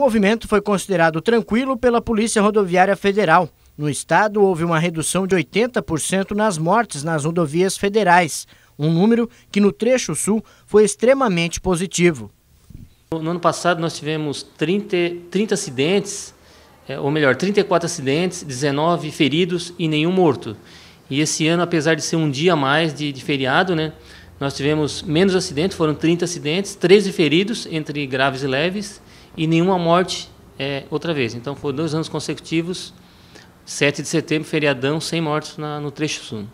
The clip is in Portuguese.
movimento foi considerado tranquilo pela Polícia Rodoviária Federal. No estado, houve uma redução de 80% nas mortes nas rodovias federais, um número que no trecho sul foi extremamente positivo. No ano passado, nós tivemos 30, 30 acidentes, é, ou melhor, 34 acidentes, 19 feridos e nenhum morto. E esse ano, apesar de ser um dia a mais de, de feriado, né, nós tivemos menos acidentes, foram 30 acidentes, 13 feridos, entre graves e leves, e nenhuma morte é, outra vez. Então foram dois anos consecutivos, 7 de setembro, feriadão, sem mortes na, no trecho sul.